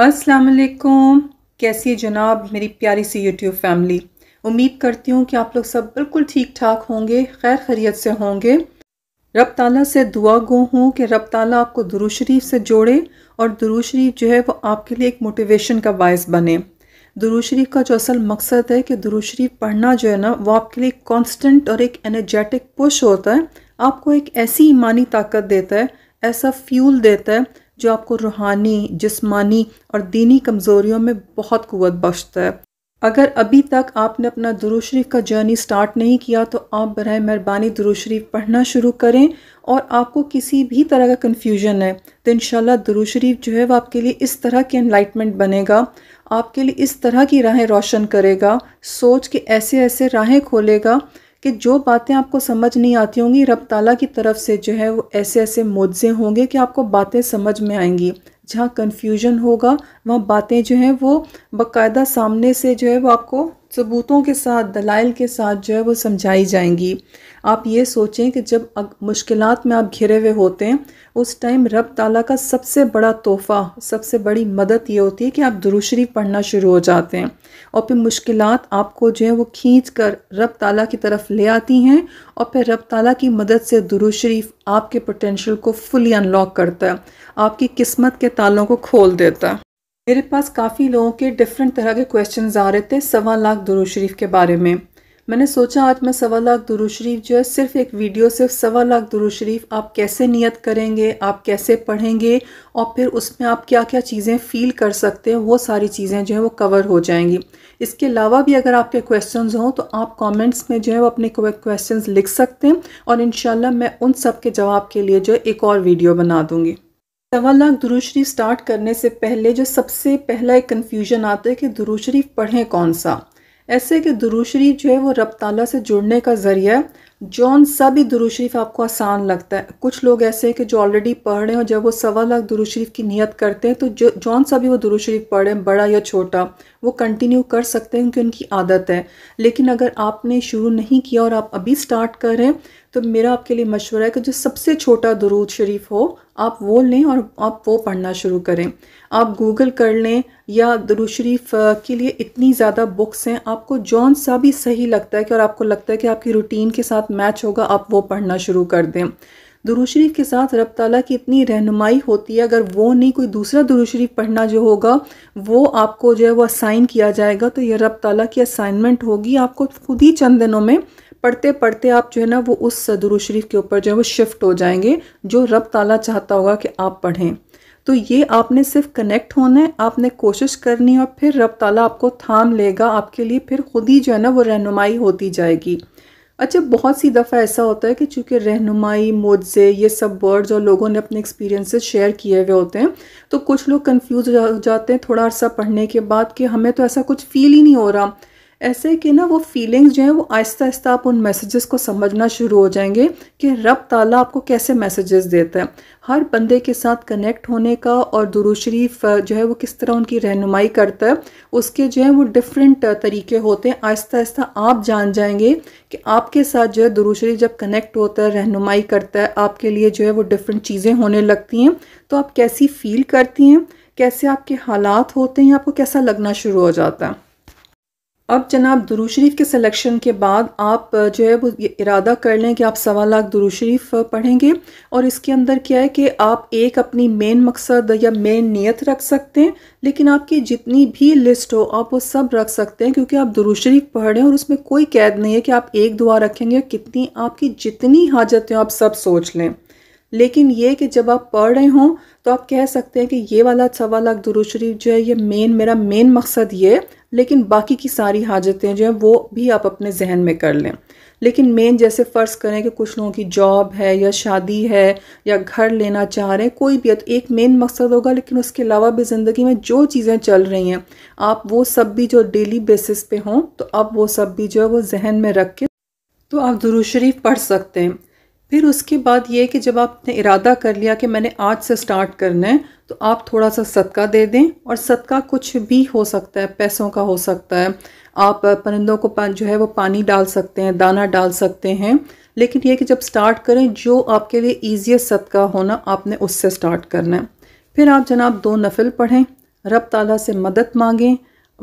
अस्सलाम वालेकुम कैसी है जनाब मेरी प्यारी सी यूट्यूब फैमिली उम्मीद करती हूँ कि आप लोग सब बिल्कुल ठीक ठाक होंगे खैर खरीत से होंगे रब ताला से दुआ गो हूँ कि रब ताला आपको दुरू शरीफ से जोड़े और दुरू शरीफ जो है वो आपके लिए एक मोटिवेशन का बायस बने दुरू शरीफ का जो असल मकसद है कि दुरू शरीफ पढ़ना जो है ना वो आपके लिए कांस्टेंट और एक एनर्जेटिक पुश होता है आपको एक ऐसी ईमानी ताकत देता है ऐसा फ्यूल देता है जो आपको रूहानी जिस्मानी और दीनी कमज़ोरियों में बहुत कुत बख्शता है अगर अभी तक आपने अपना दुरुशरीफ का जर्नी स्टार्ट नहीं किया तो आप बर मेहरबानी दुरुशरीफ पढ़ना शुरू करें और आपको किसी भी तरह का कन्फ्यूजन है तो इन दुरुशरीफ जो है वह आपके लिए इस तरह की एनलाइटमेंट बनेगा आपके लिए इस तरह की राहें रोशन करेगा सोच के ऐसे ऐसे राहें खोलेगा कि जो बातें आपको समझ नहीं आती होंगी रब ताला की तरफ से जो है वो ऐसे ऐसे मुआवजे होंगे कि आपको बातें समझ में आएंगी जहाँ कन्फ्यूजन होगा वहाँ बातें जो हैं वो बाकायदा सामने से जो है वो आपको सबूतों के साथ दलाइल के साथ जो है वो समझाई जाएंगी आप ये सोचें कि जब मुश्किल में आप घिरे हुए होते हैं उस टाइम रब ताला का सबसे बड़ा तोहफ़ा सबसे बड़ी मदद ये होती है कि आप दुरुशरी पढ़ना शुरू हो जाते हैं और फिर मुश्किल आपको जो है वो खींच कर रब ताला की तरफ ले आती हैं और फिर रब ताला की मदद से दुरुशरीफ आपके पोटेंशल को फुली अनलॉक करता है आपकी किस्मत के तालों को खोल देता है मेरे पास काफ़ी लोगों के डिफरेंट तरह के क्वेश्चंस आ रहे थे सवा लाख दुरुशरीफ के बारे में मैंने सोचा आज मैं सवा लाख दुरू शरीफ जो है सिर्फ एक वीडियो से सवा लाख दुरू शरीफ आप कैसे नियत करेंगे आप कैसे पढ़ेंगे और फिर उसमें आप क्या क्या चीज़ें फ़ील कर सकते हैं वो सारी चीज़ें जो है वो कवर हो जाएंगी इसके अलावा भी अगर आपके क्वेश्चन हों तो आप कॉमेंट्स में जो है वो अपने क्वेश्चन लिख सकते हैं और इन मैं उन सब के जवाब के लिए जो है एक और वीडियो बना दूँगी सवा लाख दुरुशरीफ स्टार्ट करने से पहले जो सबसे पहला एक कन्फ्यूजन आता है कि दुरुशरीफ पढ़ें कौन सा ऐसे कि दुरुशरीफ जो है वो रब ताला से जुड़ने का ज़रिया है जौन सा भी दुरुशरीफ आपको आसान लगता है कुछ लोग ऐसे हैं कि जो ऑलरेडी पढ़ रहे हैं और जब वो सवा लाख दुरुशरीफ की नियत करते हैं तो जो जौन सा भी वो दुरुशरीफ पढ़ें बड़ा या छोटा वो कंटिन्यू कर सकते हैं क्योंकि उनकी आदत है लेकिन अगर आपने शुरू नहीं किया और आप अभी स्टार्ट करें तो मेरा आपके लिए मशवरा है कि जो सबसे छोटा दरूद शरीफ हो आप वो लें और आप वो पढ़ना शुरू करें आप गूगल कर लें या दरूद शरीफ के लिए इतनी ज़्यादा बुक्स हैं आपको जौन सा भी सही लगता है कि और आपको लगता है कि आपकी रूटीन के साथ मैच होगा आप वो पढ़ना शुरू कर दें दुरू शरीफ के साथ रब ताला की इतनी रहनुमाई होती है अगर वो नहीं कोई दूसरा दुरू शरीफ पढ़ना जो होगा वो आपको जो है वो असाइन किया जाएगा तो यह रब ताला की असाइनमेंट होगी आपको खुद ही चंद दिनों में पढ़ते पढ़ते आप जो है ना वो उस सदर शरीफ के ऊपर जो है वो शिफ्ट हो जाएंगे जो रब ताला चाहता होगा कि आप पढ़ें तो ये आपने सिर्फ कनेक्ट होना है आपने कोशिश करनी है और फिर रब ताला आपको थाम लेगा आपके लिए फिर खुद ही जो है ना वो रहनुमाई होती जाएगी अच्छा बहुत सी दफ़ा ऐसा होता है कि चूँकि रहनुमाई मोजे ये सब वर्ड्स और लोगों ने अपने एक्सपीरियंसेस शेयर किए हुए होते हैं तो कुछ लोग कंफ्यूज हो जाते हैं थोड़ा अर्सा पढ़ने के बाद कि हमें तो ऐसा कुछ फील ही नहीं हो रहा ऐसे कि ना वो फीलिंग्स जो हैं वो आहिस्ता आहिस्ता आप उन मैसेजेस को समझना शुरू हो जाएंगे कि रब ताला आपको कैसे मैसेजेस देता है हर बंदे के साथ कनेक्ट होने का और दुरू शरीफ जो है वो किस तरह उनकी रहनुमाई करता है उसके जो है वो डिफरेंट तरीके होते हैं आहिस्ता आहिस्ता आप जान जाएंगे कि आपके साथ जो है दुरू शरीफ जब कनेक्ट होता है रहनुमाई करता है आपके लिए जो है वो डिफरेंट चीज़ें होने लगती हैं तो आप कैसी फ़ील करती हैं कैसे आपके हालात होते हैं आपको कैसा लगना शुरू हो जाता है अब जनाब दुरू शरीफ के सिलेक्शन के बाद आप जो है वो इरादा कर लें कि आप सवा लाख दुरू शरीफ पढ़ेंगे और इसके अंदर क्या है कि आप एक अपनी मेन मकसद या मेन नीयत रख सकते हैं लेकिन आपकी जितनी भी लिस्ट हो आप वो सब रख सकते हैं क्योंकि आप दुरू शरीफ पढ़ रहे हैं और उसमें कोई कैद नहीं है कि आप एक दुआ रखेंगे कितनी आपकी जितनी हाजत हो आप सब सोच लें लेकिन ये कि जब आप पढ़ रहे हों तो आप कह सकते हैं कि ये वाला सवा लाख दुरू शरीफ जो है ये मेन मेरा मेन मकसद ये लेकिन बाकी की सारी हाजतें जो हैं वो भी आप अपने जहन में कर लें लेकिन मेन जैसे फ़र्ज़ करें कि कुछ लोगों की जॉब है या शादी है या घर लेना चाह रहे हैं कोई भी तो एक मेन मकसद होगा लेकिन उसके अलावा भी ज़िंदगी में जो चीज़ें चल रही हैं आप वो सब भी जो डेली बेसिस पे हों तो आप वो सब भी जो है वो जहन में रख के तो आप दुरुशरीफ पढ़ सकते हैं फिर उसके बाद ये कि जब आपने इरादा कर लिया कि मैंने आज से स्टार्ट करना है तो आप थोड़ा सा सदका दे दें और सदका कुछ भी हो सकता है पैसों का हो सकता है आप परिंदों को जो है वो पानी डाल सकते हैं दाना डाल सकते हैं लेकिन ये कि जब स्टार्ट करें जो आपके लिए ईजीएस्ट सदका होना आपने उससे स्टार्ट करना है फिर आप जनाब दो नफिल पढ़ें रब ताला से मदद मांगें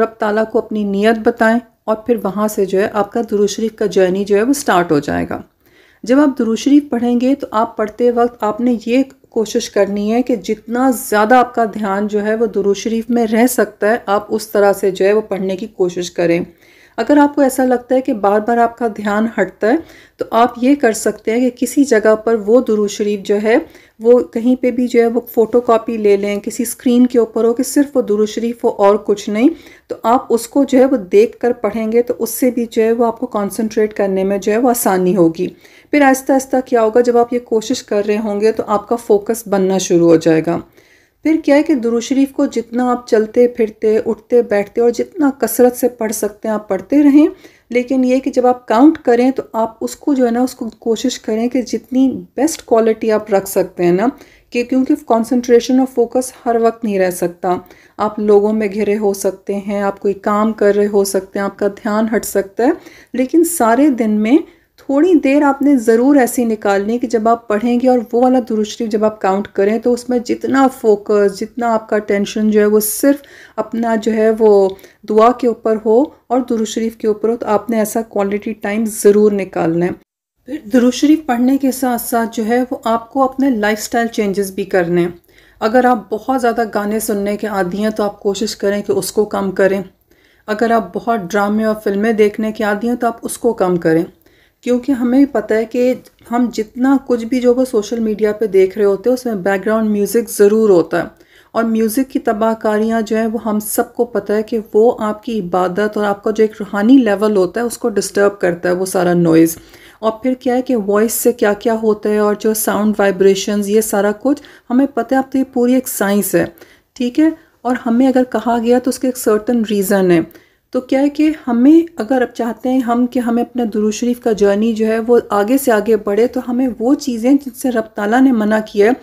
रब ताला को अपनी नीयत बताएं और फिर वहाँ से जो है आपका दुरुशरीफ का जर्नी जो है वो स्टार्ट हो जाएगा जब आप दुरुशरीफ पढ़ेंगे तो आप पढ़ते वक्त आपने ये कोशिश करनी है कि जितना ज़्यादा आपका ध्यान जो है वो दुरुशरीफ में रह सकता है आप उस तरह से जो है वो पढ़ने की कोशिश करें अगर आपको ऐसा लगता है कि बार बार आपका ध्यान हटता है तो आप ये कर सकते हैं कि किसी जगह पर वो दुरू शरीफ जो है वो कहीं पे भी जो है वो फ़ोटो कापी ले लें किसी स्क्रीन के ऊपर हो कि सिर्फ वो दुरू शरीफ हो और कुछ नहीं तो आप उसको जो है वो देख कर पढ़ेंगे तो उससे भी जो है वो आपको कॉन्सनट्रेट करने में जो है वो आसानी होगी फिर आहिस्ता आहिस्ता क्या होगा जब आप ये कोशिश कर रहे होंगे तो आपका फोकस बनना शुरू हो जाएगा फिर क्या है कि दुरू शरीफ को जितना आप चलते फिरते उठते बैठते और जितना कसरत से पढ़ सकते हैं आप पढ़ते रहें लेकिन ये कि जब आप काउंट करें तो आप उसको जो है ना उसको कोशिश करें कि जितनी बेस्ट क्वालिटी आप रख सकते हैं ना कि क्योंकि कंसंट्रेशन और फोकस हर वक्त नहीं रह सकता आप लोगों में घिरे हो सकते हैं आप कोई काम कर रहे हो सकते हैं आपका ध्यान हट सकता है लेकिन सारे दिन में थोड़ी देर आपने ज़रूर ऐसी निकालनी कि जब आप पढ़ेंगे और वो वाला दुरुशरीफ जब आप काउंट करें तो उसमें जितना फोकस जितना आपका टेंशन जो है वो सिर्फ अपना जो है वो दुआ के ऊपर हो और दुरुशरीफ के ऊपर हो तो आपने ऐसा क्वालिटी टाइम ज़रूर निकालना है फिर दुरुशरीफ पढ़ने के साथ साथ जो है वो आपको अपने स्टाइल चेंजेस भी करने हैं अगर आप बहुत ज़्यादा गाने सुनने के आदि हैं तो आप कोशिश करें कि उसको कम करें अगर आप बहुत ड्रामे और फिल्में देखने के आदि हैं तो आप उसको कम करें क्योंकि हमें पता है कि हम जितना कुछ भी जो वो सोशल मीडिया पे देख रहे होते हैं उसमें बैकग्राउंड म्यूज़िक ज़रूर होता है और म्यूज़िक की तबाहकारियाँ जो है वो हम सबको पता है कि वो आपकी इबादत और आपका जो एक रूहानी लेवल होता है उसको डिस्टर्ब करता है वो सारा नॉइज़ और फिर क्या है कि वॉइस से क्या क्या होता है और जो साउंड वाइब्रेशन ये सारा कुछ हमें पता है अब तो ये पूरी एक साइंस है ठीक है और हमें अगर कहा गया तो उसके एक सर्टन रीज़न है तो क्या है कि हमें अगर आप चाहते हैं हम कि हमें अपना दुरू शरीफ का जर्नी जो है वो आगे से आगे बढ़े तो हमें वो चीज़ें जिनसे रब ताला ने मना किया है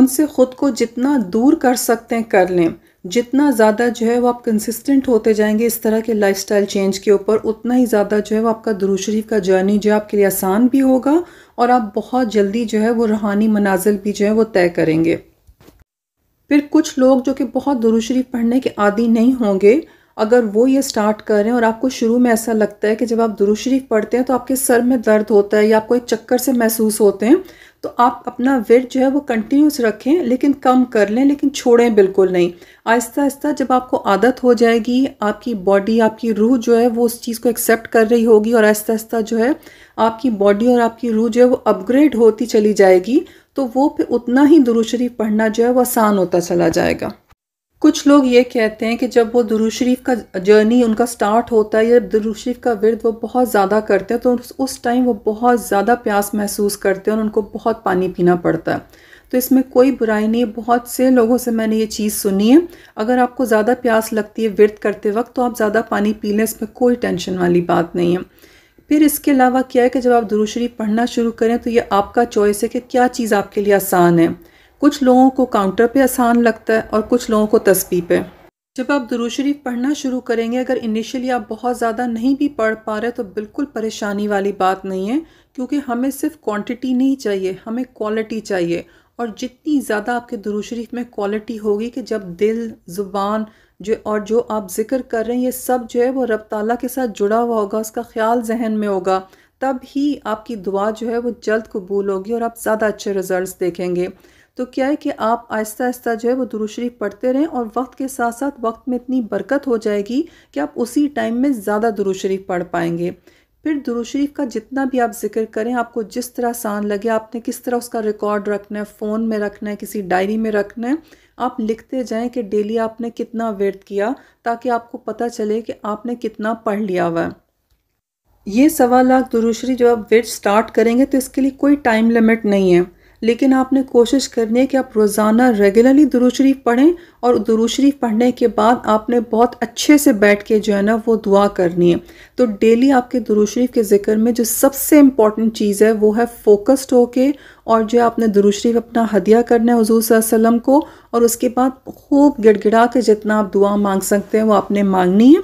उनसे ख़ुद को जितना दूर कर सकते हैं कर लें जितना ज़्यादा जो है वो आप कंसिस्टेंट होते जाएंगे इस तरह के लाइफस्टाइल चेंज के ऊपर उतना ही ज़्यादा जो है वो आपका दुरुशरीफ का जर्नी जो है आपके लिए आसान भी होगा और आप बहुत जल्दी जो है वो रूहानी मनाजिल भी जो है वो तय करेंगे फिर कुछ लोग जो कि बहुत दुरुशरीफ़ पढ़ने के आदि नहीं होंगे अगर वो ये स्टार्ट कर रहे हैं और आपको शुरू में ऐसा लगता है कि जब आप दुरुज शरीफ पढ़ते हैं तो आपके सर में दर्द होता है या आपको एक चक्कर से महसूस होते हैं तो आप अपना वेट जो है वो कंटिन्यूस रखें लेकिन कम कर लें लेकिन छोड़ें बिल्कुल नहीं आहिस्ता आहिस्ता जब आपको आदत हो जाएगी आपकी बॉडी आपकी रूह जो है वो उस चीज़ को एक्सेप्ट कर रही होगी और आहिस्ता आहिस्ता जो है आपकी बॉडी और आपकी रूह जो है वो अपग्रेड होती चली जाएगी तो वो फिर उतना ही दुरुशरीफ पढ़ना जो है वो आसान होता चला जाएगा कुछ लोग ये कहते हैं कि जब वो दुरू शरीफ का जर्नी उनका स्टार्ट होता है या दुरू शरीफ का विरद वो बहुत ज़्यादा करते हैं तो उस टाइम वो बहुत ज़्यादा प्यास महसूस करते हैं और उनको बहुत पानी पीना पड़ता है तो इसमें कोई बुराई नहीं बहुत से लोगों से मैंने ये चीज़ सुनी है अगर आपको ज़्यादा प्यास लगती है विरत करते वक्त तो आप ज़्यादा पानी पी लें इसमें कोई टेंशन वाली बात नहीं है फिर इसके अलावा क्या है कि जब आप दुरू शरीफ पढ़ना शुरू करें तो ये आपका चॉइस है कि क्या चीज़ आपके लिए आसान है कुछ लोगों को काउंटर पे आसान लगता है और कुछ लोगों को तस्बी पे जब आप दरूज शरीफ पढ़ना शुरू करेंगे अगर इनिशियली आप बहुत ज़्यादा नहीं भी पढ़ पा रहे तो बिल्कुल परेशानी वाली बात नहीं है क्योंकि हमें सिर्फ क्वांटिटी नहीं चाहिए हमें क्वालिटी चाहिए और जितनी ज़्यादा आपके दरूज शरीफ में क्वालिटी होगी कि जब दिल ज़ुबान जो और जो आप जिक्र कर रहे हैं ये सब जो है वो रब ताला के साथ जुड़ा हुआ होगा उसका ख्याल जहन में होगा तब ही आपकी दुआ जो है वो जल्द कबूल होगी और आप ज़्यादा अच्छे रिजल्ट्स देखेंगे तो क्या है कि आप आहिस्ता आहिस्ता जो है वो दुरुशरीफ पढ़ते रहें और वक्त के साथ साथ वक्त में इतनी बरकत हो जाएगी कि आप उसी टाइम में ज़्यादा दुरुशरीफ शरीफ पढ़ पाएंगे फिर दुरुशरीफ का जितना भी आप जिक्र करें आपको जिस तरह आसान लगे आपने किस तरह उसका रिकॉर्ड रखना है फ़ोन में रखना है किसी डायरी में रखना है आप लिखते जाएं कि डेली आपने कितना व्यर्थ किया ताकि आपको पता चले कि आपने कितना पढ़ लिया हुआ ये सवा लाख दुरुशरी जो आप व्यर्थ स्टार्ट करेंगे तो इसके लिए कोई टाइम लिमिट नहीं है लेकिन आपने कोशिश करनी है कि आप रोज़ाना रेगुलरली दुरू शरीफ पढ़ें और दुरू शरीफ पढ़ने के बाद आपने बहुत अच्छे से बैठ के जो है ना वो दुआ करनी है तो डेली आपके दुरू शरीफ के ज़िक्र में जो सबसे इम्पॉर्टेंट चीज़ है वो है फोकस्ड होके और जो है आपने दुरू शरीफ अपना हदिया करना है हज़ू वसम को और उसके बाद खूब गिड़गिड़ा के जितना आप दुआ मांग सकते हैं वो आपने मांगनी है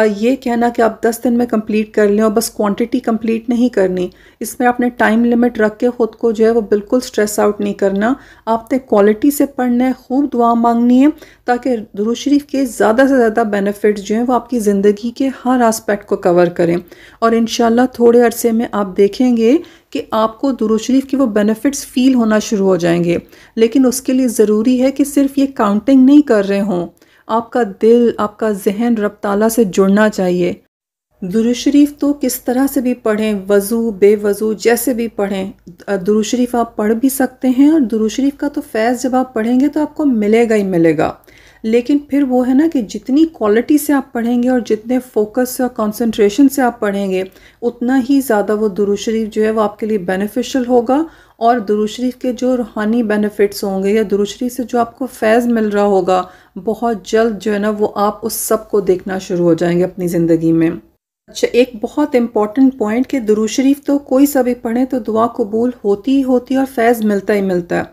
ये कहना कि आप दस दिन में कंप्लीट कर लें और बस क्वांटिटी कंप्लीट नहीं करनी इसमें आपने टाइम लिमिट रख के ख़ुद को जो है वो बिल्कुल स्ट्रेस आउट नहीं करना आपने क्वालिटी से पढ़ना है खूब दुआ मांगनी है ताकि दुरू शरीफ के ज़्यादा से ज़्यादा बेनिफिट जो हैं वो आपकी ज़िंदगी के हर आस्पेक्ट को कवर करें और इन थोड़े अरसे में आप देखेंगे कि आपको दुरू शरीफ के वो बेनिफिट्स फ़ील होना शुरू हो जाएंगे लेकिन उसके लिए ज़रूरी है कि सिर्फ ये काउंटिंग नहीं कर रहे हों आपका दिल आपका जहन रब से जुड़ना चाहिए दुरुशरीफ तो किस तरह से भी पढ़ें वज़ू बेवज़ू जैसे भी पढ़ें दुरुशरीफ आप पढ़ भी सकते हैं और दुरुशरीफ का तो फैज़ जब आप पढ़ेंगे तो आपको मिलेगा ही मिलेगा लेकिन फिर वो है ना कि जितनी क्वालिटी से आप पढ़ेंगे और जितने फोकस और कॉन्सेंट्रेशन से आप पढ़ेंगे उतना ही ज़्यादा वो दुरू शरीफ जो है वो आपके लिए बेनिफिशियल होगा और दुरू शरीफ के जो रूहानी बेनिफिट्स होंगे या दुरू शरीफ से जो आपको फैज़ मिल रहा होगा बहुत जल्द जो है ना वो आप उस सब को देखना शुरू हो जाएंगे अपनी ज़िंदगी में अच्छा एक बहुत इंपॉर्टेंट पॉइंट कि दुरू शरीफ तो कोई सा भी पढ़े तो दुआ कबूल होती ही होती है और फैज़ मिलता ही मिलता है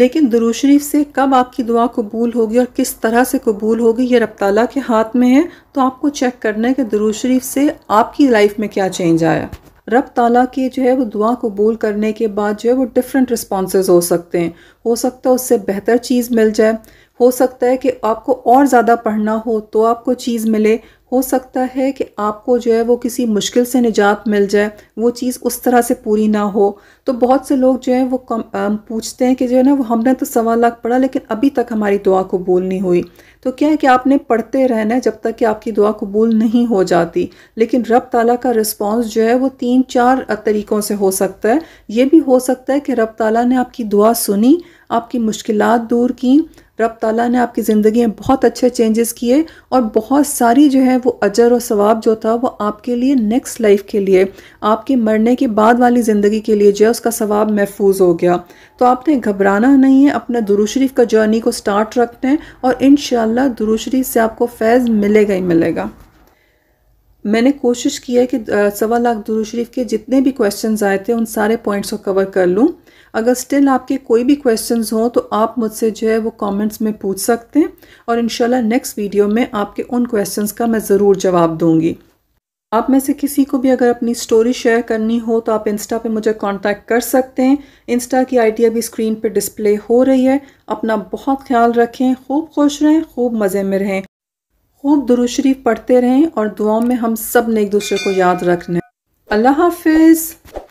लेकिन दुरू शरीफ से कब आपकी दुआ कबूल होगी और किस तरह से कबूल होगी ये रब तला के हाथ में है तो आपको चेक करना है कि दुरू शरीफ से आपकी लाइफ में क्या चेंज आया रब ताला के जो है वो दुआ कबूल करने के बाद जो है वो डिफरेंट रिस्पॉन्स हो सकते हैं हो सकता है उससे बेहतर चीज़ मिल जाए हो सकता है कि आपको और ज़्यादा पढ़ना हो तो आपको चीज़ मिले हो सकता है कि आपको जो है वो किसी मुश्किल से निजात मिल जाए वो चीज़ उस तरह से पूरी ना हो तो बहुत से लोग जो है वो कम आ, पूछते हैं कि जो है ना वो हमने तो सवा लाख पढ़ा लेकिन अभी तक हमारी दुआ कबूल नहीं हुई तो क्या है कि आपने पढ़ते रहना है जब तक कि आपकी दुआ कबूल नहीं हो जाती लेकिन रब ताला का रिस्पॉन्स जो है वो तीन चार तरीक़ों से हो सकता है ये भी हो सकता है कि रब ताला ने आपकी दुआ सुनी आपकी मुश्किल दूर की रब ताला ने आपकी ज़िंदगी में बहुत अच्छे चेंजेस किए और बहुत सारी जो है वो अजर और सवाब जो था वो आपके लिए नेक्स्ट लाइफ के लिए आपके मरने के बाद वाली ज़िंदगी के लिए जो है उसका सवाब महफूज हो गया तो आपने घबराना नहीं है अपना दुरुशरीफ का जर्नी को स्टार्ट रखते हैं और इन शरीफ से आपको फैज़ मिलेगा ही मिलेगा मैंने कोशिश की है कि सवा लाख दुरुशरीफ के जितने भी क्वेश्चंस आए थे उन सारे पॉइंट्स को कवर कर लूँ अगर स्टिल आपके कोई भी क्वेश्चंस हो तो आप मुझसे जो है वो कमेंट्स में पूछ सकते हैं और इन नेक्स्ट वीडियो में आपके उन क्वेश्चंस का मैं ज़रूर जवाब दूँगी आप में से किसी को भी अगर अपनी स्टोरी शेयर करनी हो तो आप इंस्टा पे मुझे कांटेक्ट कर सकते हैं इंस्टा की आईडी अभी स्क्रीन पे डिस्प्ले हो रही है अपना बहुत ख्याल रखें खूब खुश रहें खूब मज़े में रहें खूब दुरुशरीफ पढ़ते रहें और दुआओं में हम सब ने एक दूसरे को याद रखना अल्लाह हाफिज़